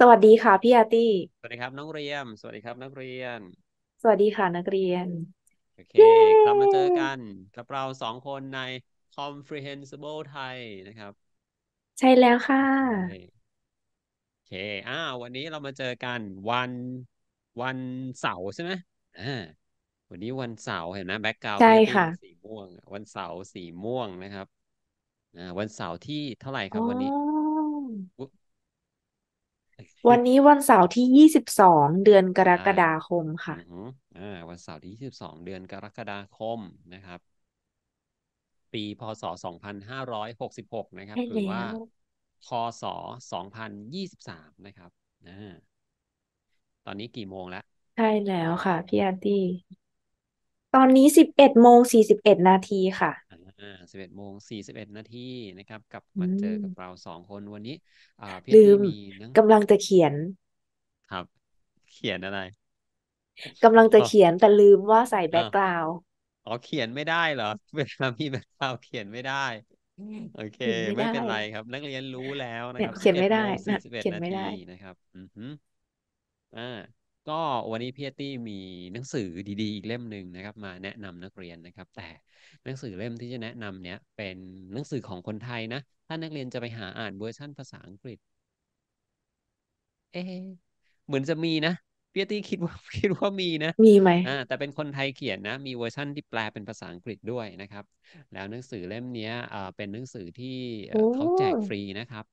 สวัสดีค่ะ พี่อาร์ตี้สวัสดีครับ น้องเรียม สวัสดีครับนักเรียน สวัสดีค่ะนักเรียน โอเคเยกลับมาเจอกันกับเราสองคนใน Comprehensible Thai นะครับ ใช่แล้วค่ะ โอเคอ้าววันนี้เรามาเจอกันวันวันเสาร์ใช่ไหมอ่าวันนี้วันเสาร์เห็นไหมแบ็กกราวด์ใช่ีค่ะสีม่วง วันเสาร์สีม่วงนะครับอ่าวันเสาร์ที่เท่าไหร่ครับวันนี้วันนี้วันเสาร์ที่ยี่สิบสองเดือนกรกฎาคมค่ะอ่า วันเสาร์ที่ยี่สิบสอง เดือนกรกฎาคม นะครับ ปี พศสองพันห้าร้อยหกสิบหกนะครับ หรือว่าพศสองพันยี่สิบสามนะครับ อ่า ตอนนี้กี่โมงแล้ว ใช่แล้วค่ะ พี่อาร์ตี้ ตอนนี้สิบเอ็ดโมงสี่สิบเอ็ดนาทีค่ะอ่าสิบเอ็ดโมงสี่สิบเอ็ดนาทีนะครับกลับมาเจอกับเราสองคนวันนี้ อ่าพี่ลืมมีนังกำลังจะเขียน ครับ เขียนอะไรกำลังจะเขียนแต่ลืมว่าใส่แบ็กกราวอ๋อเขียนไม่ได้เหรอเวลามีแบ็กกราวเขียนไม่ได้โอเคไม่เป็นไรครับ นักเรียนรู้แล้วนะครับเขียนไม่ได้นะเขียนไม่ได้นะครับ อือฮึอ่าก็วันนี้พี่ตี้มีหนังสือดีๆอีกเล่มหนึ่งนะครับ มาแนะนำนักเรียนนะครับ แต่หนังสือเล่มที่จะแนะนำเนี้ยเป็นหนังสือของคนไทยนะ ถ้านักเรียนจะไปหาอ่านเวอร์ชั่นภาษาอังกฤษเอ๊เหมือนจะมีนะพี่ตี้คิดว่าคิดว่ามีนะมีไหมอ่าแต่เป็นคนไทยเขียนนะ มีเวอร์ชั่นที่แปลเป็นภาษาอังกฤษด้วยนะครับ แล้วหนังสือเล่มเนี้ยอ่าเป็นหนังสือที่เขาแจกฟรีนะครับ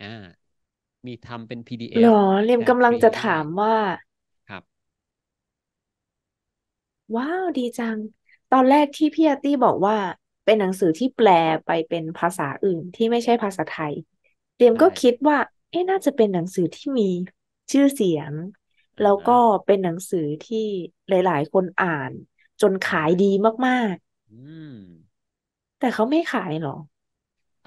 อ่ามีทำเป็น PDF หรอเรียมกำลังจะถามว่า ครับ ว้าว ดีจัง ตอนแรกที่พี่อาร์ตี้บอกว่า เป็นหนังสือที่แปลไปเป็นภาษาอื่นที่ไม่ใช่ภาษาไทยเรียมก็คิดว่า เอ๊ะ น่าจะเป็นหนังสือที่มีชื่อเสียง แล้วก็เป็นหนังสือที่หลาย ๆ คนอ่าน จนขายดีมากๆแต่เขาไม่ขายหรอ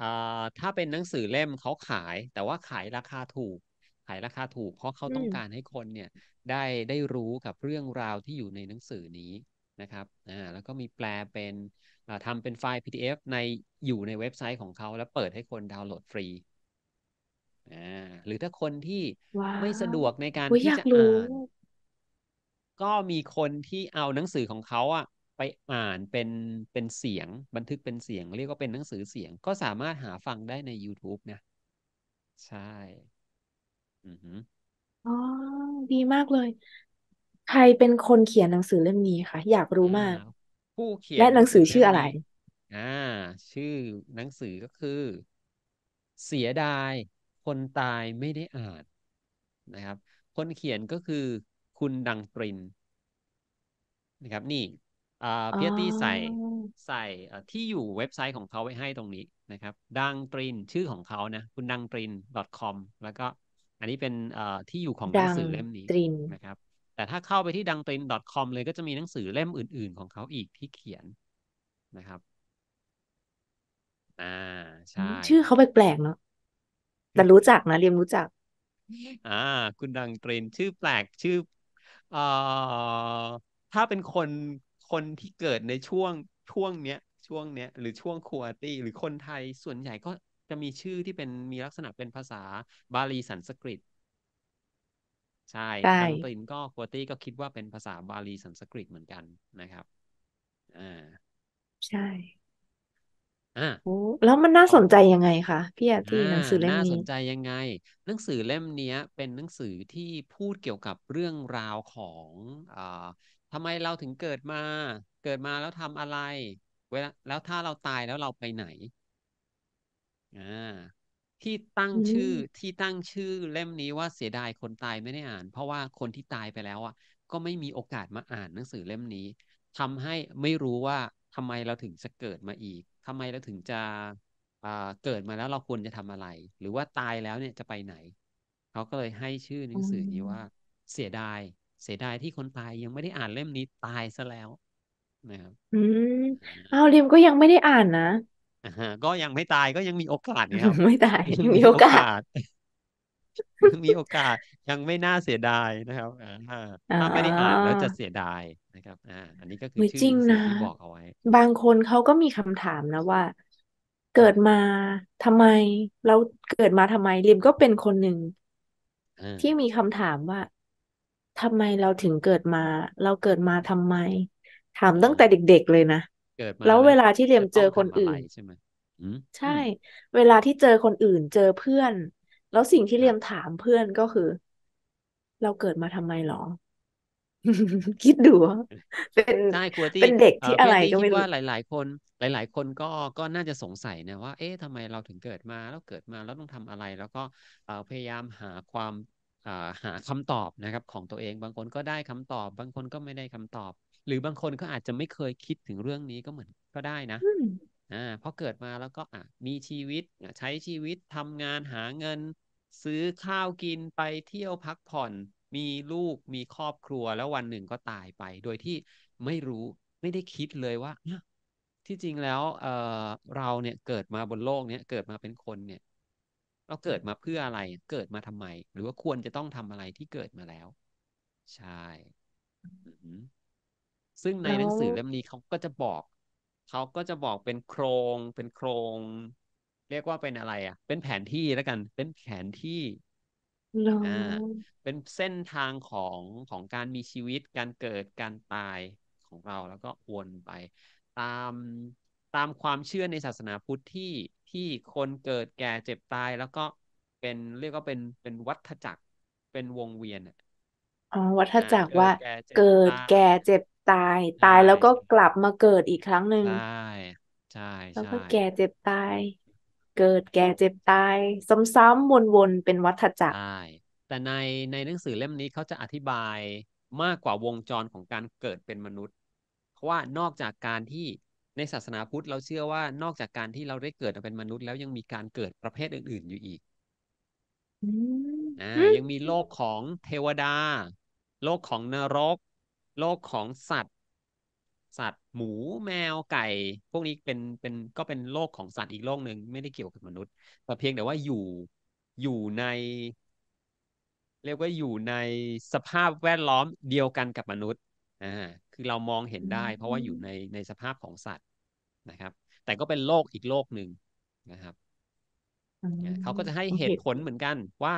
อ่าถ้าเป็นหนังสือเล่มเขาขาย แต่ว่าขายราคาถูก ขายราคาถูก เพราะเขาต้องการให้คนเนี่ย ได้ได้รู้กับเรื่องราวที่อยู่ในหนังสือนี้นะครับอ่าแล้วก็มีแปลเป็นทำเป็นไฟล์ PDF ในอยู่ในเว็บไซต์ของเขาแล้วเปิดให้คนดาวน์โหลดฟรีอ่าหรือถ้าคนที่ไม่สะดวกในการที่จะอ่านก็มีคนที่เอาหนังสือของเขาอ่ะไปอ่านเป็นเป็นเสียงบันทึกเป็นเสียง เรียกว่าเป็นหนังสือเสียงก็สามารถหาฟังได้ใน YouTube นะใช่อือหืออ๋อดีมากเลย ใครเป็นคนเขียนหนังสือเล่มนี้คะอยากรู้ามากผู้เขียนและหนังสือชื่ออะไรอ่าชื่อหนังสือก็คือ เสียดาย คนตายไม่ได้อ่านนะครับ คนเขียนก็คือคุณดังตรินนะครับ นี่พี่อรตี้ใส่ใส่ที่อยู่เว็บไซต์ของเขาไว้ให้ตรงนี้นะครับดังตรินชื่อของเขานะคุณดังตริน .com แล้วก็ อันนี้เป็นอ่ที่อยู่ของหนังสือเล่มนี้นะครับ แต่ถ้าเข้าไปที่ดังตริน .com เลยก็จะมีหนังสือเล่มอื่น ๆ ของเขาอีกที่เขียนนะครับอ่าใช่ชื่อเขาแปลกๆเนาะแต่รู้จักนะ เรียมรู้จักอ่า คุณดังตรินชื่อแปลกชื่อเอ่อถ้าเป็นคนคนที่เกิดในช่วงช่วงเนี้ยช่วงเนี้ยหรือช่วงคัวตี้หรือคนไทยส่วนใหญ่ก็จะมีชื่อที่เป็นมีลักษณะเป็นภาษาบาลีสันสกฤต ใช่ใช่ปินก็คัวตี้ก็คิดว่าเป็นภาษาบาลีสันสกฤตเหมือนกันนะครับอ่าใช่อ่าแล้วมันน่าสนใจยังไงคะพี่อาที่หนังสือเล่มนี้น่าสนใจยังไง หนังสือเล่มนี้เป็นหนังสือที่พูดเกี่ยวกับเรื่องราวของอทำไมเราถึงเกิดมา เกิดมาแล้วทำอะไรเวลาแล้วถ้าเราตายแล้วเราไปไหนอ่าที่ตั้งชื่อที่ตั้งชื่อเล่มนี้ว่าเสียดายคนตายไม่ได้อ่าน เพราะว่าคนที่ตายไปแล้วอ่ะก็ไม่มีโอกาสมาอ่านหนังสือเล่มนี้ ทำให้ไม่รู้ว่าทำไมเราถึงจะเกิดมาอีก ทำไมเราถึงจะเกิดมาแล้วเราควรจะทำอะไร หรือว่าตายแล้วเนี่ยจะไปไหน เขาก็เลยให้ชื่อหนังสือนี้ว่าเสียดายเสียดายที่คนตายยังไม่ได้อ่านเล่มนี้ตายซะแล้วนะครับ อืมเอาริมก็ยังไม่ได้อ่านนะก็ยังไม่ตายก็ยังมีโอกาสนะครับ ไม่ตายยังมีโอกาสมีโอกาสยังไม่น่าเสียดายนะครับอ่าถ้าไม่ได้อ่านแล้วจะเสียดายนะครับอ่าอันนี้ก็คือชื่อหนังสือที่บอกเอาไว้บางคนเขาก็มีคำถามนะว่า เกิดมาทำไมเราเกิดมาทำไมริมก็เป็นคนหนึ่งที่มีคำถามว่าทำไมเราถึงเกิดมา เราเกิดมาทำไม ถามตั้งแต่เด็กๆเลยนะเกิดมาแล้วเวลาที่เรียมเจอคนอื่นใช่ไหมใช่ เวลาที่เจอคนอื่น เจอเพื่อน แล้วสิ่งที่เรียมถามเพื่อนก็คือ เราเกิดมาทำไมหรอ คิดดู เป็นใช่ครัวที่เป็นเด็กที่อะไรก็ไม่รู้ว่าหลาย ๆ คน หลาย ๆ คนก็ ก็น่าจะสงสัยนะว่า เอ๊ะทำไมเราถึงเกิดมาแล้วเกิดมาแล้วต้องทำอะไร แล้วก็พยายามหาความหาคำตอบนะครับ ของตัวเองบางคนก็ได้คำตอบ บางคนก็ไม่ได้คำตอบ หรือบางคนก็อาจจะไม่เคยคิดถึงเรื่องนี้ก็เหมือนก็ได้นะอ่าพอเกิดมาแล้วก็อ่ะมีชีวิต ใช้ชีวิตทำงานหาเงิน ซื้อข้าวกินไปเที่ยวพักผ่อน มีลูกมีครอบครัว แล้ววันหนึ่งก็ตายไป โดยที่ไม่รู้ไม่ได้คิดเลยว่า ที่จริงแล้วเเราเนี่ยเกิดมาบนโลกเนี่ยเกิดมาเป็นคนเนี่ยเราเกิดมาเพื่ออะไร เกิดมาทำไม หรือว่าควรจะต้องทำอะไรที่เกิดมาแล้ว ใช่ ซึ่งในหนังสือเล่มนี้เขาก็จะบอก เขาก็จะบอกเป็นโครง เป็นโครง เรียกว่าเป็นอะไร อ่ะ เป็นแผนที่แล้วกัน เป็นแผนที่ อ่า เป็นเส้นทางของของการมีชีวิต การเกิด การตายของเรา แล้วก็วนไป ตามตามความเชื่อในศาสนาพุทธที่ที่คนเกิดแก่เจ็บตายแล้วก็เป็นเรียกว่าเป็นเป็นวัฏจักรเป็นวงเวียนอ่ะอ๋อวัฏจักรว่าเกิดแก่เจ็บตายตายแล้วก็กลับมาเกิดอีกครั้งหนึ่งใช่ใช่แล้วก็แก่เจ็บตาย เกิดแก่เจ็บตายซ้ำๆวนๆเป็นวัฏจักรใช่แต่ในในหนังสือเล่มนี้เขาจะอธิบายมากกว่าวงจรของการเกิดเป็นมนุษย์ เพราะว่านอกจากการที่ในศาสนาพุทธเราเชื่อว่านอกจากการที่เราได้เกิดมาเป็นมนุษย์ แล้วยังมีการเกิดประเภทอื่น ๆอยู่อีกอ่ายังมีโลกของเทวดา โลกของนรก โลกของสัตว์ สัตว์ หมูแมวไก่ พวกนี้เป็นเป็นก็เป็นโลกของสัตว์อีกโลกหนึ่งไม่ได้เกี่ยวกับมนุษย์แต่เพียงแต่ว่าอยู่อยู่ใน เรียกว่าอยู่ในสภาพแวดล้อมเดียวกันกับมนุษย์อ่าคือเรามองเห็นได้ เพราะว่าอยู่ในในสภาพของสัตว์นะครับแต่ก็เป็นโลกอีกโลกหนึ่งนะครับเขาก็จะให้เหตุผลเหมือนกัน ว่า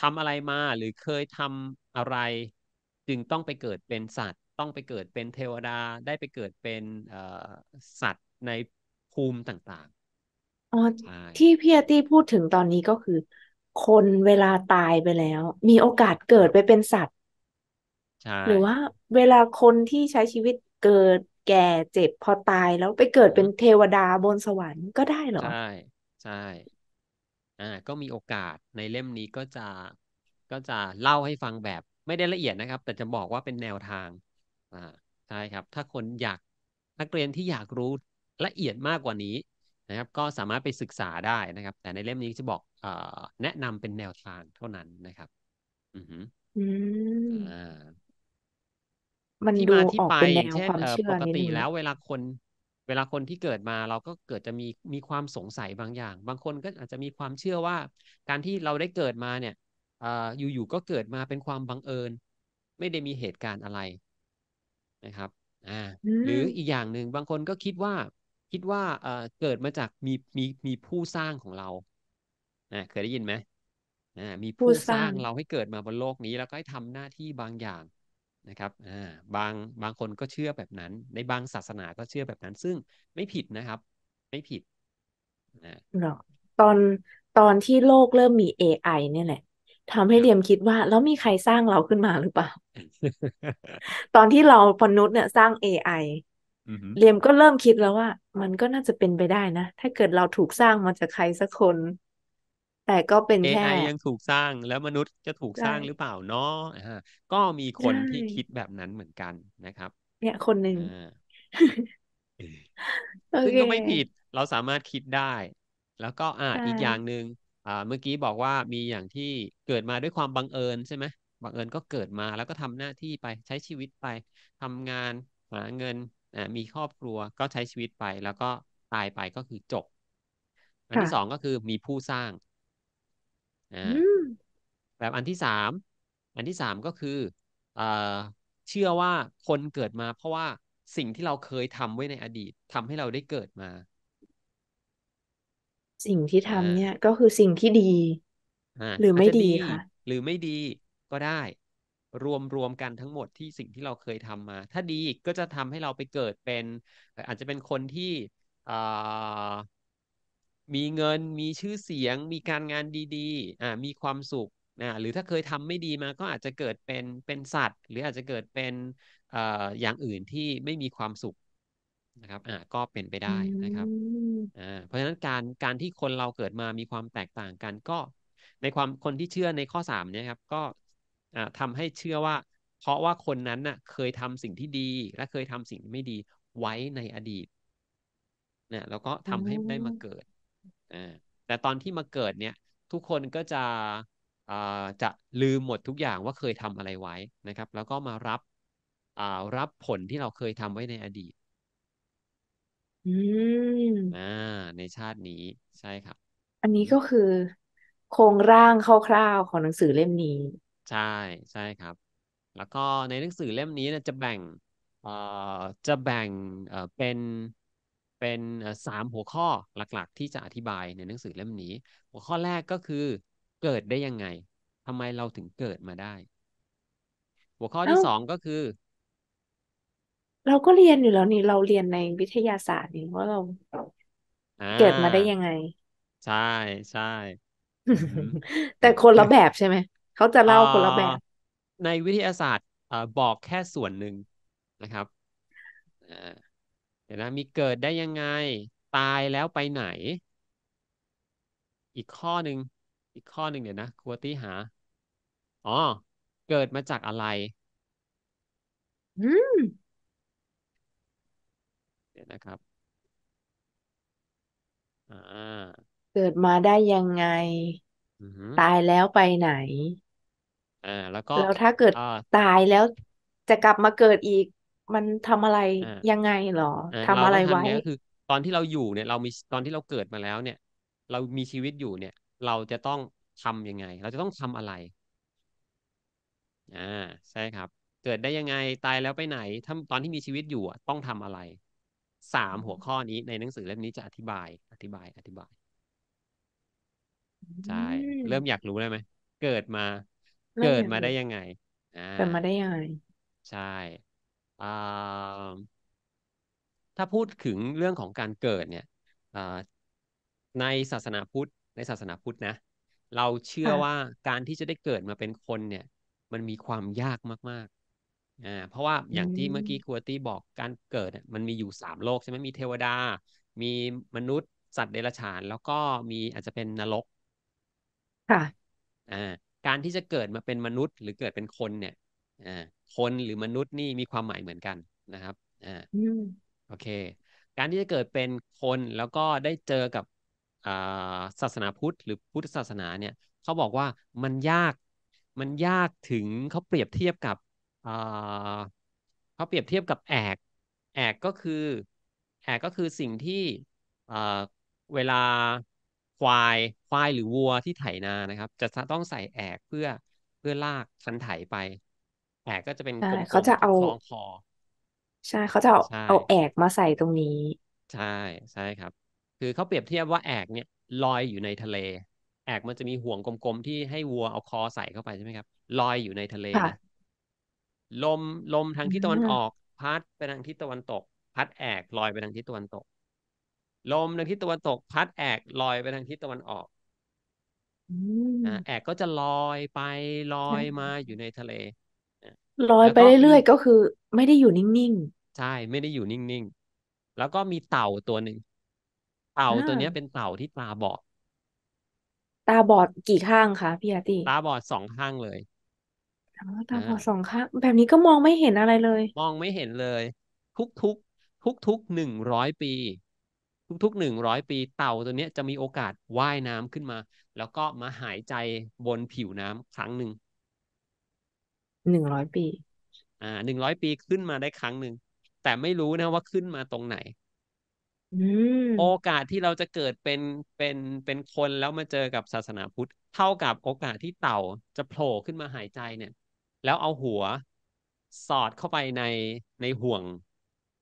ทำอะไรมาหรือเคยทำอะไรจึงต้องไปเกิดเป็นสัตว์ ต้องไปเกิดเป็นเทวดาได้ไปเกิดเป็นสัตว์ในภูมิต่างๆอที่พี่อาตี้พูดถึงตอนนี้ก็คือ คนเวลาตายไปแล้ว มีโอกาสเกิดไปเป็นสัตว์ หรือว่าเวลาคนที่ใช้ชีวิตเกิดแก่เจ็บพอตายแล้วไปเกิดเป็นเทวดาบนสวรรค์ก็ได้เหรอใช่ใช่อ่าก็มีโอกาสในเล่มนี้ก็จะก็จะเล่าให้ฟังแบบไม่ได้ละเอียดนะครับ แต่จะบอกว่าเป็นแนวทาง อ่าใช่ครับ ถ้าคนอยากนักเรียนที่อยากรู้ละเอียดมากกว่านี้ นะครับ ก็สามารถไปศึกษาได้นะครับ แต่ในเล่มนี้จะบอกอแนะนำเป็นแนวทางเท่านั้นนะครับ อือืมอ่ามันที่ดูมาที่ออกไปเป็นแนวเช่คนวามเออชื่อปกนิดติึงแล้วเวลาคนเวลาคนที่เกิดมาเราก็เกิดจะมีมีความสงสัยบางอย่าง บางคนก็อาจจะมีความเชื่อว่า การที่เราได้เกิดมาเนี่ยเอ่ออยู่ๆ ก็เกิดมาเป็นความบังเอิญ ไม่ได้มีเหตุการณ์อะไรนะครับอ่าหรืออีกอย่างหนึ่งบางคนก็คิดว่าคิดว่าเอ่อเกิดมาจากมีมีมีผู้สร้างของเรา่เคยได้ยินไหมอ่ามีผู้ผู้สร้าร้างงเราให้เกิดมาบนโลกนี้แล้วก็ให้ทำหน้าที่บางอย่างนะครับบางบางคนก็เชื่อแบบนั้น ในบางศาสนาก็เชื่อแบบนั้น ซึ่งไม่ผิดนะครับ ไม่ผิดนะตอนตอนที่โลกเริ่มมี AI เนี่ยแหละ ทำให้เดียมคิดว่าแล้วมีใครสร้างเราขึ้นมาหรือเปล่า ตอนที่เรามนุษย์เนี่ย สร้าง AI เรียมก็เริ่มคิดแล้วว่ามันก็น่าจะเป็นไปได้นะ ถ้าเกิดเราถูกสร้างมาจากใครสักคนแต่ก็เป็นแค่ AI ยังถูกสร้างแล้วมนุษย์จะถูกสร้างหรือเปล่าเนาะก็มีคนที่คิดแบบนั้นเหมือนกันนะครับ เนี่ยคนหนึ่งซึ่งก็ไม่ผิด เราสามารถคิดได้ แล้วก็อ่า อีกอย่างหนึ่งอ่า เมื่อกี้บอกว่ามีอย่างที่เกิดมาด้วยความบังเอิญใช่ไหมบังเอิญก็เกิดมาแล้วก็ทำหน้าที่ไปใช้ชีวิตไป ทำงานหาเงินอ่ามีครอบครัวก็ใช้ชีวิตไป แล้วก็ตายไปก็คือจบอันที่สองก็คือมีผู้สร้างแบบอันที่สาม อันที่สามก็คือเอเชื่อว่าคนเกิดมาเพราะว่าสิ่งที่เราเคยทำไว้ในอดีตทำให้เราได้เกิดมา สิ่งที่ทำเนี่ย ก็คือสิ่งที่ดีอหรืออไม่ดีค่ะ หรือไม่ดีก็ได้ รวมรวมกันทั้งหมดที่สิ่งที่เราเคยทำมา ถ้าดีก็จะทำให้เราไปเกิดเป็นอาจจะเป็นคนที่เ่อมีเงินมีชื่อเสียง มีการงานดีๆ อ่า มีความสุข นะ หรือ ถ้า เคยทำไม่ดี มา ก็ อาจจะ เกิด เป็น เป็น สัตว์ หรือ อาจจะ เกิด เป็นเอ่ออย่าง อื่น ที่ ไม่มี ความ สุข นะครับ อ่า ก็ เป็น ไป ได้ นะครับ อ่า เพราะฉะนั้น การ การ ที่ คน เรา เกิด มา มี ความ แตกต่าง กัน ก็ ใน ความ คน ที่ เชื่อ ใน ข้อสามเนี่ย ครับ ก็ อ่าทำให้ เชื่อ ว่า เพราะ ว่า คน นั้นน่ะ เคยทำสิ่ง ที่ ดี และ เคยทำสิ่ง ไม่ดี ไว้ ใน อดีต เนี่ย แล้วก็ทำให้ ได้ มา เกิดแต่ตอนที่มาเกิดเนี่ยทุกคนก็จะจะลืมหมดทุกอย่างว่าเคยทำอะไรไว้นะครับ แล้วก็มารับรับผลที่เราเคยทำไว้ในอดีตอืมอ่าในชาตินี้ใช่ครับ อันนี้ก็คือ โครงร่างคร่าวๆของหนังสือเล่มนี้ ใช่ใช่ครับแล้วก็ในหนังสือเล่มนี้นะจะแบ่งอ่จะแบ่งอ่เป็นเป็น3หัวข้อหลัก ๆ ที่จะอธิบายในหนังสือเล่มนี้ หัวข้อแรกก็คือเกิดได้ยังไงทำไมเราถึงเกิดมาได้ หัวข้อที่สองก็คือ เราก็เรียนอยู่แล้วนี่เราเรียนในวิทยาศาสตร์นี่ว่าเราเกิดมาได้ยังไง ใช่ใช่แต่คนละแบบใช่ไหมเขาจะเล่าคนละแบบ ในวิทยาศาสตร์บอกแค่ส่วนหนึ่งนะครับเดี๋ยวนะมีเกิดได้ยังไง ตายแล้วไปไหน อีกข้อหนึ่งอีกข้อหนึ่งเดี๋ยวนะคัวตี้หาอ๋อ เกิดมาจากอะไรอืมเดี๋ยวนะครับอ่าเกิดมาได้ยังไง ตายแล้วไปไหนอ่าแล้วก็ แล้วถ้าเกิดตายแล้ว จะกลับมาเกิดอีกมันทำอะไรยังไงหรอ ทำอะไรไว้คือ ตอนที่เราอยู่เนี่ย เรามีตอนที่เราเกิดมาแล้ว เนี่ย เรามีชีวิตอยู่เนี่ย เราจะต้องทํำยังไง เราจะต้องทำอะไรอ่าใช่ครับ เกิดได้ยังไงตายแล้วไปไหนถ้าตอนที่มีชีวิตอยู่ต้องทำอะไรสามหัวข้อนี้ในหนังสือเล่มนี้จะอธิบาย อธิบายอธิบายใช่เริ่มอยากรู้ได้ไหมเกิดมา เกิดมาได้ยังไงเกิดมาได้ยังไง ใช่ถ้าพูดถึงเรื่องของการเกิดเนี่ยในศาสนาพุทธในศาสนาพุทธนะ เราเชื่อว่าการที่จะได้เกิดมาเป็นคนเนี่ยมันมีความยากมาก ๆอ่าเพราะว่าอย่างที่เมื่อกี้ครัวตี้บอกการเกิดมันมีอยู่สามโลกใช่ไหมมีเทวดา มีมนุษย์ สัตว์เดรัจฉาน แล้วก็มีอาจจะเป็นนรกค่ะอ่าการที่จะเกิดมาเป็นมนุษย์หรือเกิดเป็นคนเนี่ยอ่าคนหรือมนุษย์นี่มีความหมายเหมือนกันนะครับอ่าโอเค การที่จะเกิดเป็นคนแล้วก็ได้เจอกับศาสนาพุทธ หรือพุทธศาสนาเนี่ยเขาบอกว่ามันยากมันยากถึงเขาเปรียบเทียบกับเขาเปรียบเทียบกับแอกแอกก็คือแอกก็คือสิ่งที่เวลาควายควายหรือวัวที่ไถนานะครับ จะต้องใส่แอกเพื่อเพื่อลากคันไถไปแผลก็จะเป็นใช่กลเขาจะเอาล้องคอใช่เขาจะเอาใช่เอาแอกมาใส่ตรงนี้ ใช่ใช่ครับ คือเขาเปรียบเทียบว่าแอกเนี่ย ลอยอยู่ในทะเล แอกมันจะมีห่วงกลมๆที่ให้วัวเอาคอใส่เข้าไปใช่ไหมครับลอยอยู่ในทะเลค่ะนะลมลมทางอืทิศตะวันมออก พัดไปทางทิศตะวันตก พัดแอกลอยไปทางทิศตะวันตก ลมทางทิศตะวันตก พัดแอกลอยไปทางทิศตะวันออกอืมอ่าแอกก็จะลอยไปลอยมาอยู่ในทะเลลอยแล้วไป็มเรื่อยๆก็คือ ไม่ได้อยู่นิ่งๆใช่ไม่ได้อยู่นิ่งๆ แล้วก็มีเต่าตัวหนึ่งเต่าตัวเนี้ยเป็นเต่าที่ตาบอดตาบอดกี่ข้างคะพี่อาตีตาบอดสองข้างเลยตาบอดสองข้าง แบบนี้ก็มองไม่เห็นอะไรเลย มองไม่เห็นเลยทุกทุกทุกทุกหนึ่งร้อยปี ทุกทุกหนึ่งร้อยปีเต่าตัวเนี้ยจะมีโอกาสว่ายน้ำขึ้นมา แล้วก็มาหายใจบนผิวน้ำครั้งหนึ่งหนึ่งร้อยปี อ่า หนึ่งร้อยปีขึ้นมาได้ครั้งหนึ่ง แต่ไม่รู้นะว่าขึ้นมาตรงไหน โอกาสที่เราจะเกิดเป็น เป็น เป็นคนแล้วมาเจอกับศาสนาพุทธ เท่ากับโอกาสที่เต่าจะโผล่ขึ้นมาหายใจเนี่ย แล้วเอาหัวสอดเข้าไปใน ในห่วง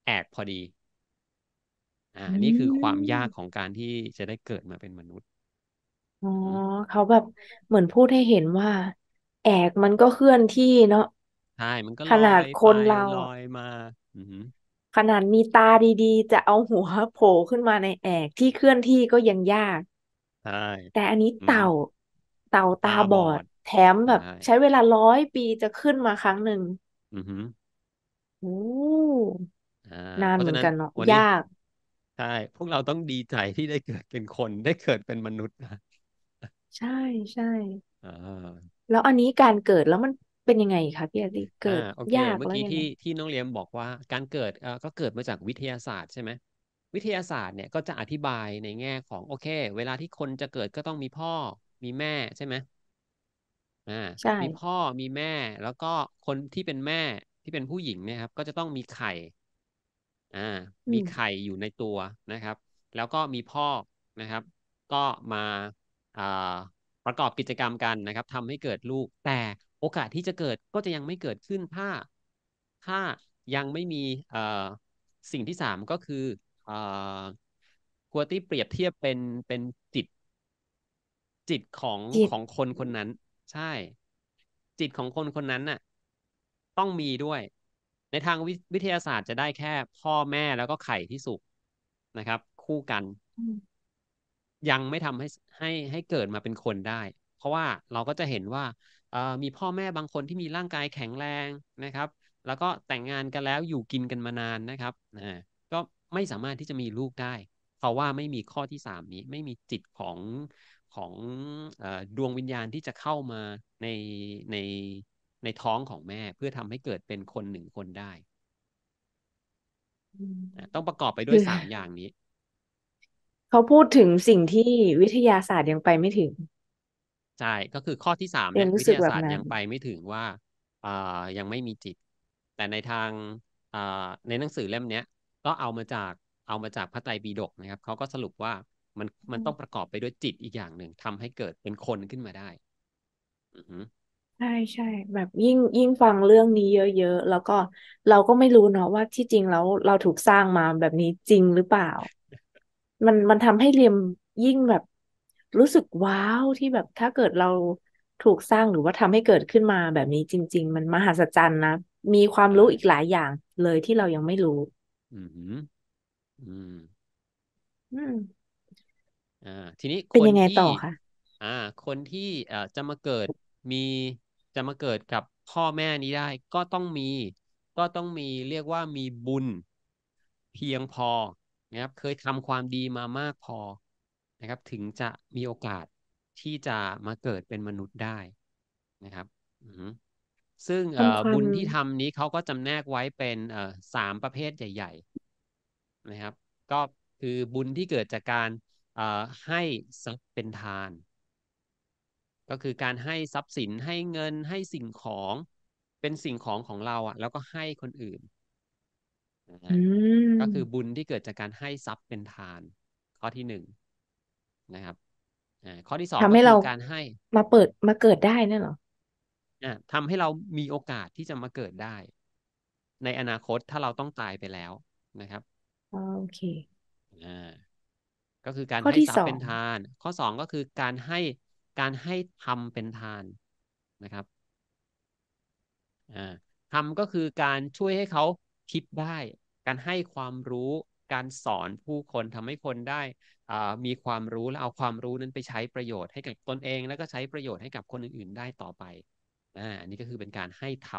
แอกพอดี อ่า นี่คือความยากของการที่จะได้เกิดมาเป็นมนุษย์ อ๋อเขาแบบเหมือนพูดให้เห็นว่าแอกมันก็เคลื่อนที่เนาะใช่มันก็ขลนาดยคไปนเราลอยมาอือขนาดมีตาดี ๆ จะเอาหัวโผล่ขึ้นมาในแอกที่เคลื่อนที่ก็ยังยากใช่แต่อันนี้อืเต่า เต่าตาตาบอบอดดแถมแบใช่บใช้เวลาร้อยปีจะขึ้นมาครั้งหนึ่งอือหือโอ้อ่านาเพนเหราะมือนนั้นกันเนาะวันนี้ยากใช่พวกเราต้องดีใจที่ได้เกิดเป็นคนได้เกิดเป็นมนุษย์นะใช่ใช่อ่าแล้วอันนี้การเกิดแล้วมันเป็นยังไงคะพี่อาริเกิด ยากเมื่อกี้ที่ที่น้องเลี้ยมบอกว่าการเกิดก็เกิดมาจากวิทยาศาสตร์ ใช่ไหมวิทยาศาสตร์เนี่ยก็จะอธิบายในแง่ของ โอเค เวลาที่คนจะเกิดก็ต้องมีพ่อ มีแม่ใช่ไหมอ่ามีพ่อมีแม่ แล้วก็คนที่เป็นแม่ที่เป็นผู้หญิงเนี่ยครับ ก็จะต้องมีไข่อ่ามีไข่อยู่ในตัวนะครับ แล้วก็มีพ่อนะครับ ก็มาอ่าประกอบกิจกรรมกันนะครับทำให้เกิดลูก แต่โอกาสที่จะเกิดก็จะยังไม่เกิดขึ้นถ้าถ้ายังไม่มีสิ่งที่สามก็คือกัวที่เปรียบเทียบเป็นเป็นจิต จิตของของคนคนนั้น ใช่จิตของคนคนนั้นน่ะ ต้องมีด้วย ในทางววิทยาศาสตร์จะได้แค่พ่อแม่แล้วก็ไข่ที่สุกนะครับ คู่กันยังไม่ทำให้ให้ให้เกิดมาเป็นคนได้ เพราะว่าเราก็จะเห็นว่ามีพ่อแม่บางคนที่มีร่างกายแข็งแรงนะครับ แล้วก็แต่งงานกันแล้วอยู่กินกันมานานนะครับ ก็ไม่สามารถที่จะมีลูกได้ เพราะว่าไม่มีข้อที่สามนี้ไม่มีจิตของของอดวงวิญญาณที่จะเข้ามาในในในท้องของแม่เพื่อทำให้เกิดเป็นคนหนึ่งคนได้ ต้องประกอบไปด้วยสามอย่างนี้เขาพูดถึงสิ่งที่วิทยาศาสตร์ยังไปไม่ถึงใช่ก็คือข้อที่สามเนี่ยวิทยาศาสตร์ยังไปไม่ถึงว่าอ่ายังไม่มีจิต แต่ในทางอ่าในหนังสือเล่มเนี้ยก็เอามาจากเอามาจากพระไตรปิฎกนะครับเขาก็สรุปว่ามันมันต้องประกอบไปด้วยจิตอีกอย่างหนึ่งทำให้เกิดเป็นคนขึ้นมาได้ อือใช่ใช่แบบยิ่งยิ่งฟังเรื่องนี้เยอะๆแล้วก็เราก็ไม่รู้เนาะว่าที่จริงแล้วเราถูกสร้างมาแบบนี้จริงหรือเปล่ามันมันทำให้เรียมยิ่งแบบรู้สึกว้าวที่แบบถ้าเกิดเราถูกสร้างหรือว่าทำให้เกิดขึ้นมาแบบนี้จริง ๆ มันมหัศจรรย์นะ มีความรู้อีกหลายอย่างเลยที่เรายังไม่รู้ อืมอืมอืมอ่าทีนี้เป็นยังไงต่อคะอ่า คนที่เอ่อจะมาเกิดมีจะมาเกิดกับพ่อแม่นี้ได้ก็ต้องมี ก็ต้องมีเรียกว่ามีบุญเพียงพอนะครับ เคยทำความดีมามากพอนะครับ ถึงจะมีโอกาสที่จะมาเกิดเป็นมนุษย์ได้นะครับ ซึ่งบุญที่ทำนี้เขาก็จำแนกไว้เป็นสามประเภทใหญ่ ๆนะครับ ก็คือบุญที่เกิดจากการให้ทรัพย์เป็นทาน ก็คือการให้ทรัพย์สินให้เงินให้สิ่งของเป็นสิ่งของของเราอะ่ะแล้วก็ให้คนอื่นนะฮะก็คือบุญที่เกิดจากการให้ทรัพย์เป็นทาน ข้อที่หนึ่งนะครับข้อที่สองทำให้เราการให้มาเปิดมาเกิดได้นั่นหรออ่าทำให้เรามีโอกาสที่จะมาเกิดได้ ในอนาคตถ้าเราต้องตายไปแล้วนะครับโอเคอ่าก็คือการให้ทรัพย์เป็นทาน ข้อสองก็คือการให้การให้ทำเป็นทานนะครับอ่าทำก็คือการช่วยให้เขาคิดได้ การให้ความรู้ การสอนผู้คนทำให้คนได้มีความรู้ แล้วเอาความรู้นั้นไปใช้ประโยชน์ให้กับตนเอง แล้วก็ใช้ประโยชน์ให้กับคนอื่นๆ ได้ต่อไป อันนี้ก็คือเป็นการให้ท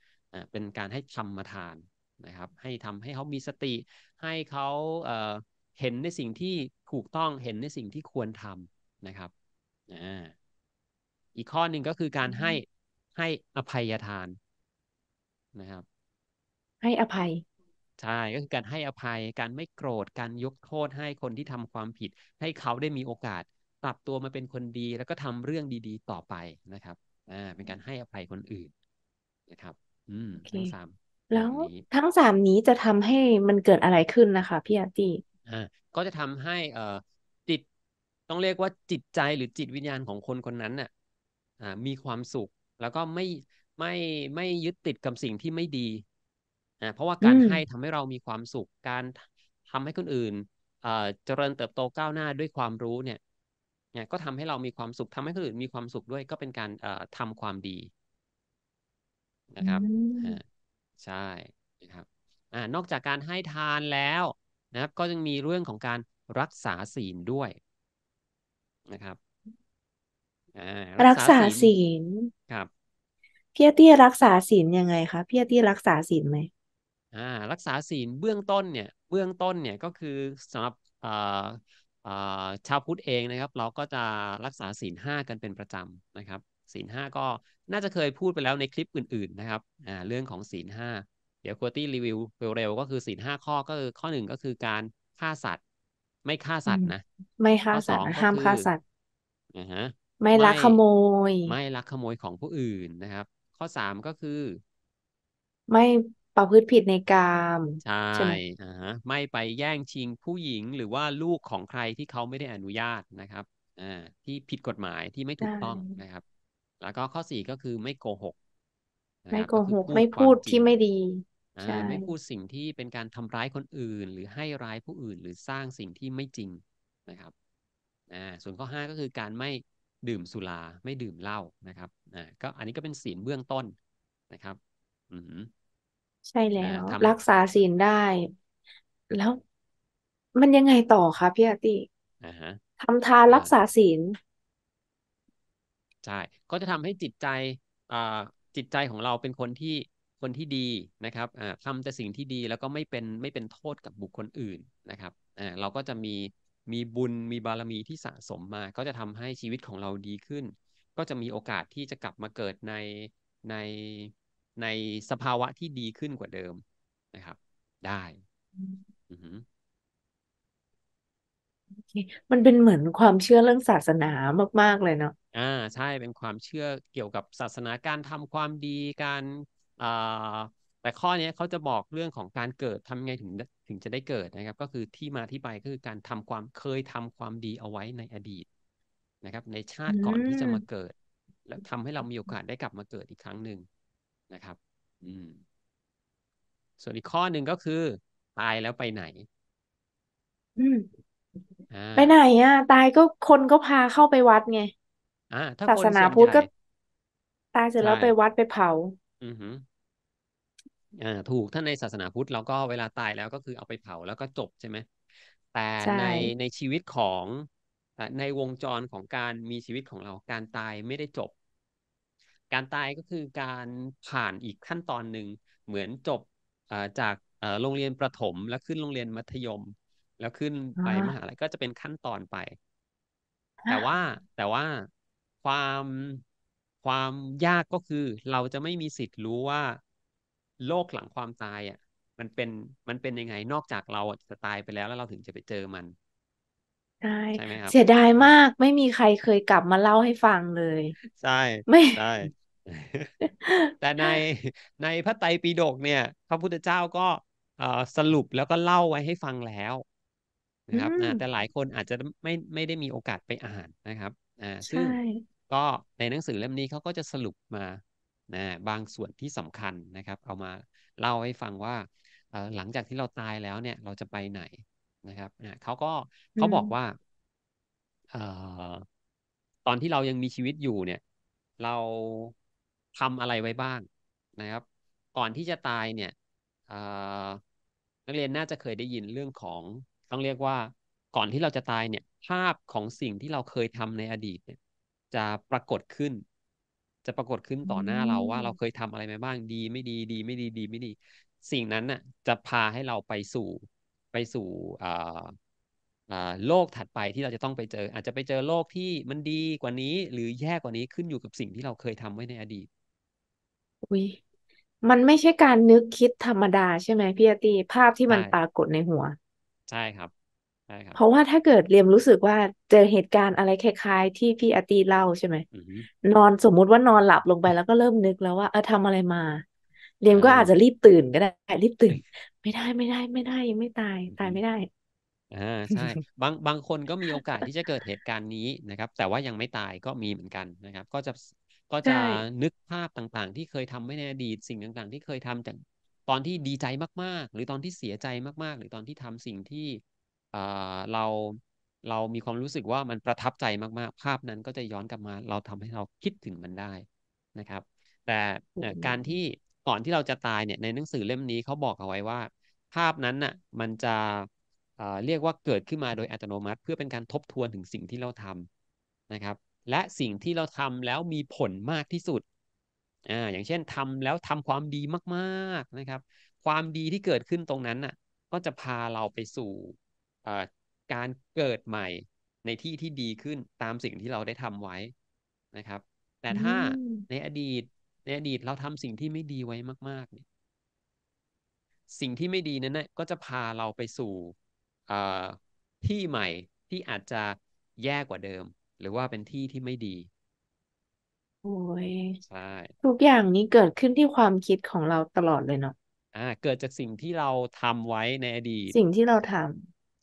ำเป็นการให้ทำมาทานนะครับ ให้ทำให้เขามีสติ ให้เขาเห็นในสิ่งที่ถูกต้อง เห็นในสิ่งที่ควรทำนะครับ อีกข้อหนึ่งก็คือการให้ให้อภัยทานนะครับให้อภัยใช่ ก็คือการให้อภัยการไม่โกรธการยกโทษให้คนที่ทำความผิด ให้เขาได้มีโอกาสปรับตัวมาเป็นคนดี แล้วก็ทำเรื่องดีๆ ต่อไปนะครับอ่าเป็นการให้อภัยคนอื่น นะครับ อืม okay. ทั้งสามแล้วทั้งสามนี้จะทำให้มันเกิดอะไรขึ้นนะคะ พี่อาตีอ่าก็จะทำให้เอ่อจิตต้องเรียกว่าจิตใจหรือจิตวิญญาณของคนคนนั้นน่ะอ่ามีความสุขแล้วก็ไม่ไม่ไม่ยึดติดกับสิ่งที่ไม่ดีนะเพราะว่าการให้ทำให้เรามีความสุข การทำให้คนอื่นเจริญเติบโตก้าวหน้าด้วยความรู้เนี่ยก็ทำให้เรามีความสุขทำให้คนอื่น มีความสุขด้วยก็เป็นการทำความดีนะครับใช่นะครับอนอกจากการให้ทานแล้วนะครับ ก็ยังมีเรื่องของการรักษาศีลด้วยนะครับรักษาศีลครับพี่เตี้ยรักษาศีลยังไงคะพี่เตี้ยรักษาศีลไหมอ่ารักษาศีลเบื้องต้นเนี่ยเบื้องต้นเนี่ยก็คือสำหรับชาวพุทธเองนะครับ เราก็จะรักษาศีลห้ากันเป็นประจำนะครับ ศีลห้าก็น่าจะเคยพูดไปแล้วในคลิปอื่น ๆนะครับอ่าเรื่องของศีลห้าเดี๋ยวคัวตี้รีวิวเร็วๆก็คือศีลห้าข้อก็คือข้อหนึ่งก็คือการฆ่าสัตว์ ไม่ฆ่าสัตว์นะ ไม่ฆ่าสัตว์ห้ามฆ่าสัตว์อ่าฮะไม่ลักขโมย ไม่ลักขโมยของผู้อื่นนะครับ ข้อสามก็คือไม่ประพฤติผิดในกามใช่ใชไหม่ไม่ไปแย่งชิงผู้หญิงหรือว่าลูกของใครที่เขาไม่ได้อนุญาตนะครับอ่าที่ผิดกฎหมายที่ไม่ถูกต้องนะครับ แล้วก็ข้อสี่ก็คือไม่โกหกไม่โกหกไม่พูดที่ไม่ดีไม่พูดสิ่งที่เป็นการทำร้ายคนอื่น หรือให้ร้ายผู้อื่นหรือสร้างสิ่งที่ไม่จริงนะครับอ่าส่วนข้อห้าก็คือการไม่ดื่มสุราไม่ดื่มเหล้านะครับอ่าก็อันนี้ก็เป็นศีลเบื้องต้นนะครับ อืใช่แล้วทรักษาศีลได้ แล้วมันยังไงต่อคะพี่อาทิตีทำทานรักษาศีลใช่ ก็จะทำให้จิตใจอ่าจิตใจของเราเป็นคนที่คนที่ดีนะครับอ่าทำแต่สิ่งที่ดีแล้วก็ไม่เป็นไม่เป็นโทษกับบุคคลอื่นนะครับอ่าเราก็จะมีมีบุญมีบารมีที่สะสมมา ก็จะทำให้ชีวิตของเราดีขึ้น ก็จะมีโอกาสที่จะกลับมาเกิดในในในสภาวะที่ดีขึ้นกว่าเดิมนะครับ ได้ มันเป็นเหมือนความเชื่อเรื่องศาสนามากๆเลยเนาะ อ่า ใช่เป็นความเชื่อเกี่ยวกับศาสนาการทำความดีการอ่าแต่ข้อนี้เขาจะบอกเรื่องของการเกิดทำไงถึงถึงจะได้เกิดนะครับ ก็คือที่มาที่ไปก็คือการทำความเคยทำความดีเอาไว้ในอดีต นะครับ ในชาติก่อนที่จะมาเกิด แล้วทำให้เรามีโอกาสได้กลับมาเกิดอีกครั้งหนึ่งนะครับ อืมส่วนอีกข้อหนึ่งก็คือ ตายแล้วไปไหนอืมไปไหนอ่ะตายก็คนก็พาเข้าไปวัดไงศาสนาพุทธก็ ตายเสร็จแล้วไปวัดไปเผา อือฮึอ่าถูกถ้าในศาสนาพุทธเราก็เวลาตายแล้วก็คือเอาไปเผาแล้วก็จบใช่ไหม แต่ใในในชีวิตของในวงจรของการมีชีวิตของเราการตายไม่ได้จบการตายก็คือการผ่านอีกขั้นตอนหนึ่งเหมือนจบจากโรงเรียนประถมแล้วขึ้นโรงเรียนมัธยม แล้วขึ้นไปมหาลัยก็จะเป็นขั้นตอนไป แต่ว่าแต่ว่าความความยากก็คือเราจะไม่มีสิทธิ์รู้ว่าโลกหลังความตายอ่ะมันเป็นมันเป็นยังไงนอกจากเราจะตายไปแล้ว แล้วเราถึงจะไปเจอมันใช่ไหมครับเสียดายมากไม่มีใครเคยกลับมาเล่าให้ฟังเลยใช่ไม่ใช่แต่ในในพระไตรปิฎกเนี่ยพระพุทธเจ้าก็สรุปแล้วก็เล่าไว้ให้ฟังแล้ว นะครับแต่หลายคนอาจจะไม่ไม่ได้มีโอกาสไปอ่านนะครับอ่าซึ่งก็ในหนังสือเล่มนี้เขาก็จะสรุปมานะบางส่วนที่สำคัญนะครับเอามาเล่าให้ฟังว่าหลังจากที่เราตายแล้วเนี่ย เราจะไปไหนนะครับเขาก็เขาบอกว่าตอนที่เรายังมีชีวิตอยู่เนี่ย เราทำอะไรไว้บ้างนะครับ ก่อนที่จะตายเนี่ยนักเรียนน่าจะเคยได้ยินเรื่องของต้องเรียกว่า ก่อนที่เราจะตายเนี่ยภาพของสิ่งที่เราเคยทำในอดีตเนี่ยจะปรากฏขึ้น จะปรากฏขึ้นต่อหน้าเราว่าเราเคยทำอะไรมาบ้าง ดี ไม่ดีดี ไม่ดีดีไม่ดี สิ่งนั้นน่ะจะพาให้เราไปสู่ ไปสู่อ่าโลกถัดไปที่เราจะต้องไปเจอ อาจจะไปเจอโลกที่มันดีกว่านี้ หรือแย่กว่านี้ขึ้นอยู่กับสิ่งที่เราเคยทำไว้ในอดีตอุ้ย มันไม่ใช่การนึกคิดธรรมดาใช่ไหมพี่อาตีภาพที่มันปรากฏในหัวใช่ครับใช่ครัเพบราะว่าถ้าเกิดเรียมรู้สึกว่าเจอเหตุการณ์อะไรคล้าย ๆ ที่พี่อาตีเล่าใช่ไหมอือนอนสมมุติว่านอนหลับลงไปแล้วก็เริ่มนึกแล้วว่าเออทำอะไรมาเรียมก็อาจจะรีบตื่นก็ได้ รีบตื่น ไม่ได้ไม่ได้ไม่ได้ยังไม่ตายตายไม่ได้อ่าใช่บางบางคนก็มีโอกาสที่จะเกิดเหตุการณ์นี้นะครับ แต่ว่ายังไม่ตายก็มีเหมือนกันนะครับ ก็จะก็จะนึกภาพต่าง ๆ ที่เคยทำไม่ในอดีตสิ่งต่างๆ ที่เคยทำจากตอนที่ดีใจมาก ๆ หรือตอนที่เสียใจมาก ๆ หรือตอนที่ทำสิ่งที่เราเรามีความรู้สึกว่ามันประทับใจมากๆ ภาพนั้นก็จะย้อนกลับมา เราทำให้เราคิดถึงมันได้นะครับ แต่การที่ก่อนที่เราจะตายเนี่ยในหนังสือเล่มนี้เขาบอกเอาไว้ว่า ภาพนั้นน่ะมันจะเรียกว่าเกิดขึ้นมาโดยอัตโนมัติ เพื่อเป็นการทบทวนถึงสิ่งที่เราทำนะครับและสิ่งที่เราทำแล้วมีผลมากที่สุด อ่า อย่างเช่นทำแล้วทำความดีมาก ๆนะครับ ความดีที่เกิดขึ้นตรงนั้นน่ะ ก็จะพาเราไปสู่การเกิดใหม่ในที่ที่ดีขึ้นตามสิ่งที่เราได้ทำไว้นะครับ แต่ถ้าในอดีต ในอดีตเราทำสิ่งที่ไม่ดีไว้มากๆเนี่ย สิ่งที่ไม่ดีนั้นน่ะก็จะพาเราไปสู่ที่ใหม่ที่อาจจะแย่กว่าเดิมหรือว่าเป็นที่ที่ไม่ดี โอ้ยใช่ ทุกอย่างนี้เกิดขึ้นที่ความคิดของเราตลอดเลยเนาะ อ่า เกิดจากสิ่งที่เราทำไว้ในอดีต สิ่งที่เราท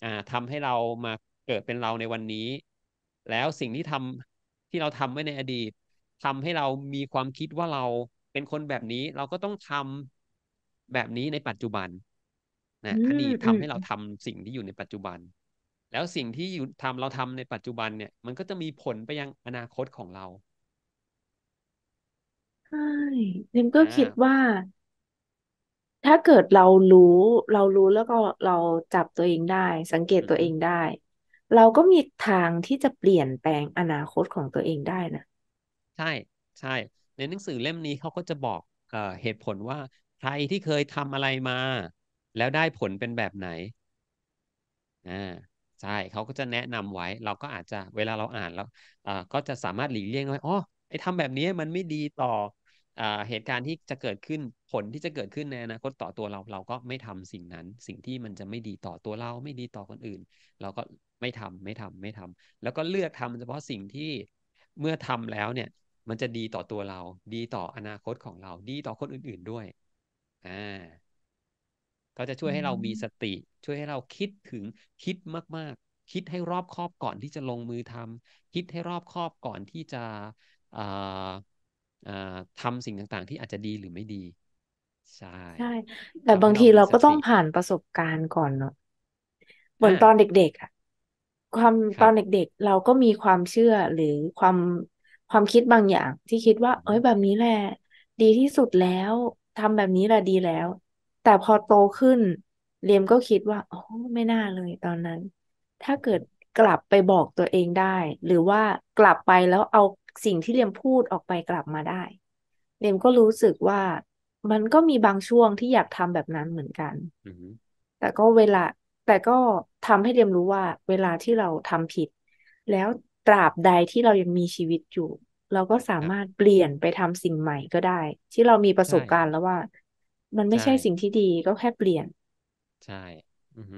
อ่าทำให้เรามาเกิดเป็นเราในวันนี้ แล้วสิ่งที่ทำที่เราทำไว้ในอดีต ทำให้เรามีความคิดว่าเราเป็นคนแบบนี้ เราก็ต้องทำแบบนี้ในปัจจุบัน นะอดีตทำให้เราทำสิ่งที่อยู่ในปัจจุบันแล้วสิ่งที่อยู่ทำเราทำในปัจจุบันเนี่ย มันก็จะมีผลไปยังอนาคตของเราใช่ทิมก็คิดว่า ถ้าเกิดเรารู้ เรารู้แล้วก็เราจับตัวเองได้สังเกตตัวเองได้ เราก็มีทางที่จะเปลี่ยนแปลงอนาคตของตัวเองได้นะใช่ ใช่ในหนังสือเล่มนี้เขาก็จะบอกเออเหตุผลว่าใครที่เคยทำอะไรมาแล้วได้ผลเป็นแบบไหนอ่าใช่ เขาก็จะแนะนำไว้ เราก็อาจจะเวลาเราอ่านแล้วก็จะสามารถหลีกเลี่ยงได้อ๋อไอ้ทำแบบนี้มันไม่ดีต่อ เหตุการณ์ที่จะเกิดขึ้น ผลที่จะเกิดขึ้นในอนาคตต่อตัวเรา เราก็ไม่ทำสิ่งนั้น สิ่งที่มันจะไม่ดีต่อตัวเรา ไม่ดีต่อคนอื่น เราก็ไม่ทำไม่ทำไม่ทำ แล้วก็เลือกทำเฉพาะสิ่งที่เมื่อทำแล้วเนี่ย มันจะดีต่อตัวเรา ดีต่ออนาคตของเรา ดีต่อคนอื่นๆด้วยอ่าก็จะช่วยให้เรามีสติ ช่วยให้เราคิดถึงคิดมากๆ คิดให้รอบคอบก่อนที่จะลงมือทำ คิดให้รอบคอบก่อนที่จะทำสิ่งต่างๆที่อาจจะดีหรือไม่ดีใช่ใช่แต่บางทีเราก็ต้องผ่านประสบการณ์ก่อนเนาะเหมือนตอนเด็กๆอะความตอนเด็กๆเราก็มีความเชื่อหรือความความคิดบางอย่างที่คิดว่าเอ้ยแบบนี้แหละดีที่สุดแล้ว ทำแบบนี้แหละดีแล้วแต่พอโตขึ้นเรียมก็คิดว่าโอ้ไม่น่าเลย ตอนนั้น ถ้าเกิดกลับไปบอกตัวเองได้ หรือว่ากลับไปแล้วเอาสิ่งที่เรียมพูดออกไปกลับมาได้เรียมก็รู้สึกว่ามันก็มีบางช่วงที่อยากทำแบบนั้นเหมือนกัน mm-hmm. แต่ก็เวลาแต่ก็ทำให้เรียมรู้ว่าเวลาที่เราทำผิดแล้วตราบใดที่เรายังมีชีวิตอยู่ เราก็สามารถเปลี่ยนไปทำสิ่งใหม่ก็ได้ ที่เรามีประสบการณ์แล้วว่ามันไม่ใช่สิ่งที่ดีก็แค่เปลี่ยน ใช่ อืม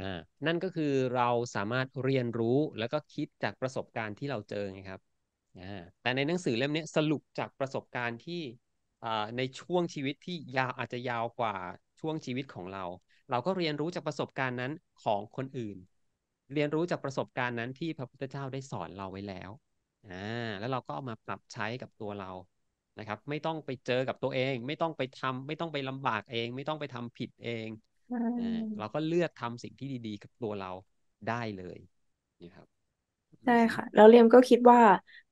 อ่า นั่นก็คือเราสามารถเรียนรู้แล้วก็คิดจากประสบการณ์ที่เราเจอไงครับ อ่า แต่ในหนังสือเล่มนี้สรุปจากประสบการณ์ที่ อ่า ในช่วงชีวิตที่ยาวอาจจะยาวกว่าช่วงชีวิตของเรา เราก็เรียนรู้จากประสบการณ์นั้นของคนอื่น เรียนรู้จากประสบการณ์นั้นที่พระพุทธเจ้าได้สอนเราไว้แล้ว อ่า แล้วเราก็เอามาปรับใช้กับตัวเรานะครับไม่ต้องไปเจอกับตัวเอง ไม่ต้องไปทำ ไม่ต้องไปลำบากเอง ไม่ต้องไปทำผิดเองเราก็เลือกทำสิ่งที่ดี ๆ กับตัวเราได้เลยนะครับใช่ค่ะแล้วเรียมก็คิดว่า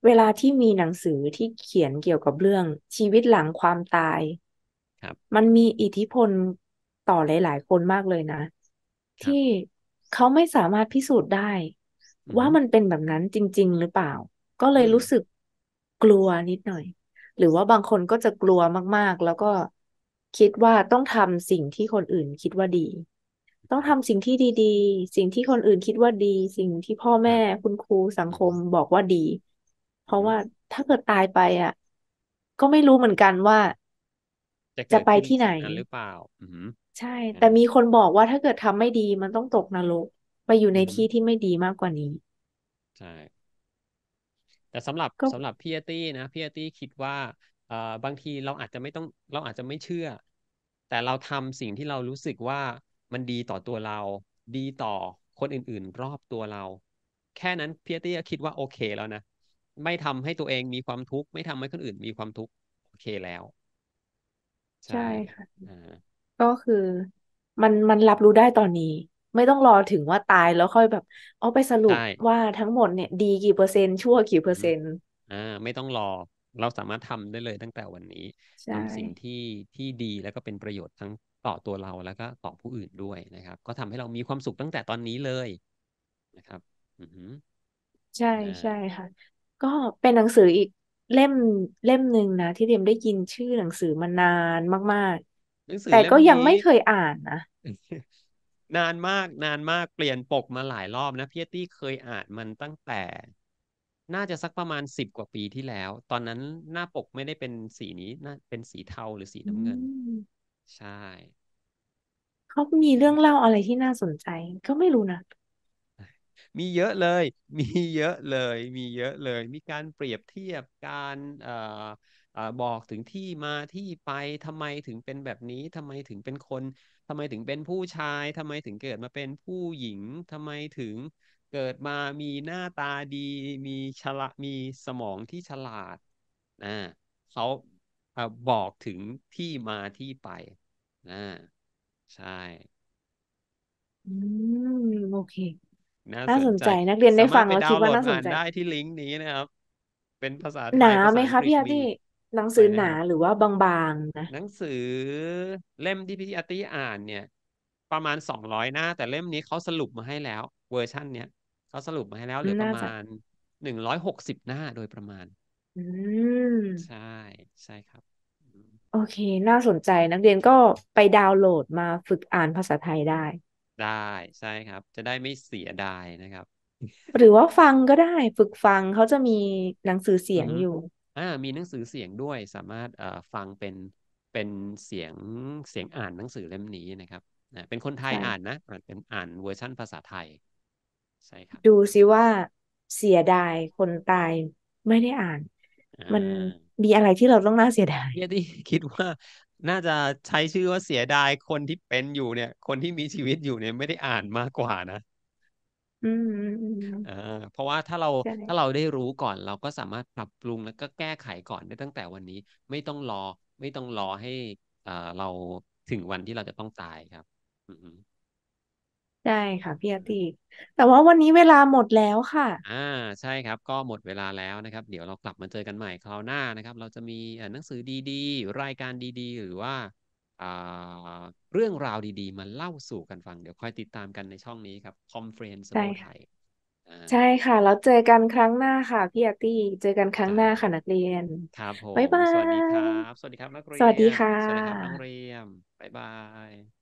เวลาที่มีหนังสือที่เขียนเกี่ยวกับเรื่องชีวิตหลังความตาย ครับ มันมีอิทธิพลต่อหลายๆคนมากเลยนะ ที่เขาไม่สามารถพิสูจน์ได้ ว่ามันเป็นแบบนั้นจริง ๆ หรือเปล่า ก็เลยรู้สึกกลัวนิดหน่อยหรือว่าบางคนก็จะกลัวมาก ๆ แล้วก็คิดว่าต้องทำสิ่งที่คนอื่นคิดว่าดี ต้องทำสิ่งที่ดีๆ สิ่งที่คนอื่นคิดว่าดี สิ่งที่พ่อแม่คุณครูสังคมบอกว่าดี เพราะว่าถ้าเกิดตายไปอ่ะ ก็ไม่รู้เหมือนกันว่า จะจะไปที่ไหนหรือเปล่าใช่ แต่มีคนบอกว่าถ้าเกิดทำไม่ดี มันต้องตกนรกไปอยู่ในที่ที่ไม่ดีมากกว่านี้ ใช่แต่สำหรับสำหรับพี่ตี้นะพี่ตี้คิดว่าเอ่อบางทีเราอาจจะไม่ต้องเราอาจจะไม่เชื่อ แต่เราทำสิ่งที่เรารู้สึกว่ามันดีต่อตัวเราดีต่อคนอื่นๆ รอบตัวเรา แค่นั้นพี่ตี้คิดว่าโอเคแล้วนะไม่ทำให้ตัวเองมีความทุกข์ไม่ทำให้คนอื่น มีความทุกข์โอเคแล้ว ใช่ค่ะก็คือมันมันรับรู้ได้ตอนนี้ไม่ต้องรอถึงว่าตายแล้วค่อยแบบเอาไปสรุปว่าทั้งหมดเนี่ยดีกี่เปอร์เซ็นต์ชั่วกี่เปอร์เซ็นต์อ่าไม่ต้องรอเราสามารถทำได้เลยตั้งแต่วันนี้ทำสิ่งที่ที่ดีแล้วก็เป็นประโยชน์ทั้งต่อตัวเราแล้วก็ต่อผู้อื่นด้วยนะครับ ก็ทำให้เรามีความสุขตั้งแต่ตอนนี้เลย นะครับอืใช่ใช่ค่ะ ก็เป็นหนังสืออีกเล่มเล่มหนึ่งนะที่เดียมได้ยินชื่อหนังสือมานานมาก ๆ แต่ก็ยังไม่เคยอ่านนะนานมากนานมากเปลี่ยนปกมาหลายรอบนะพี่ตี้เคยอ่านมันตั้งแต่ น่าจะสักประมาณสิบกว่าปีที่แล้ว ตอนนั้นหน้าปกไม่ได้เป็นสีนี้น่าเป็นสีเทาหรือสีน้ำเงิน ใช่เขามีเรื่องเล่าอะไรที่น่าสนใจก็ไม่รู้นะมีเยอะเลย มีเยอะเลย มีเยอะเลย มีการเปรียบเทียบการออเอ่อบอกถึงที่มาที่ไปทำไมถึงเป็นแบบนี้ทำไมถึงเป็นคนทำไมถึงเป็นผู้ชายทำไมถึงเกิดมาเป็นผู้หญิงทำไมถึงเกิดมามีหน้าตาดี มีฉลาดมีสมองที่ฉลาดนะเขาบอกถึงที่มาที่ไปนะใช่อืมโอเคน่านสนนใจนักเรียนได้ฟังแล้วดาคิวดโว่าดน่าสอ่านใจได้ที่ลิงก์นี้นะครับ เป็นภาษาไทหนายไหมงคะกพี่อามีี้หนังสือหนาหรือว่าบางๆนะหนังสือเล่มที่พี่อาตี้อ่านเนี่ย ประมาณสองร้อยหน้า แต่เล่มนี้เขาสรุปมาให้แล้ว เวอร์ชั่นเนี้ยเขาสรุปมาให้แล้วเหลือประมาณหนึ่งร้อยหกสิบหน้าโดยประมาณอืมใช่ใช่ครับ โอเค น่าสนใจ นักเรียนก็ไปดาวน์โหลดมาฝึกอ่านภาษาไทยได้ ได้ใช่ครับ จะได้ไม่เสียดายนะครับ หรือว่าฟังก็ได้ฝึกฟังเขาจะมีหนังสือเสียงอยู่อ่ามีหนังสือเสียงด้วยสามารถเอ่อฟังเป็นเป็นเสียงเสียงอ่านหนังสือเล่มนี้นะครับเป็นคนไทยอ่านนะอ่านเป็นอ่านเวอร์ชั่นภาษาไทยใช่ครับ ดูสิว่าเสียดายคนตายไม่ได้อ่าน มันมีอะไรที่เราต้องน่าเสียดายเนี่ยที่คิดว่าน่าจะใช้ชื่อว่าเสียดายคนที่เป็นอยู่เนี่ย คนที่มีชีวิตอยู่เนี่ยไม่ได้อ่านมากกว่านะอืมอืมเออเพราะว่าถ้าเราใช่ถ้าเราได้รู้ก่อน เราก็สามารถปรับปรุงแล้วก็แก้ไขก่อนได้ตั้งแต่วันนี้ไม่ต้องรอ ไม่ต้องรอให้เอ่อเราถึงวันที่เราจะต้องตายครับ อืใช่ค่ะ พี่อาทิตย์แต่ว่าวันนี้เวลาหมดแล้วค่ะ อ่า ใช่ครับ ก็หมดเวลาแล้วนะครับ เดี๋ยวเรากลับมาเจอกันใหม่คราวหน้านะครับ เราจะมีอ่หนังสือดีๆ รายการดีๆ หรือว่าเรื่องราวดี ๆมาเล่าสู่กันฟัง เดี๋ยวคอยติดตามกันในช่องนี้ครับคอมเฟรนซ์โลไทยใช่ค่ะ แล้วเจอกันครั้งหน้าค่ะพี่อาตี้เจอกันครั้งหน้าค่ะนักเรียนครับผมบ๊ายบายสวัสดีครับ สวัสดีครับนักเรียนสวัสดีค่ะสวัสดีครับนักเรียนบ๊ายบาย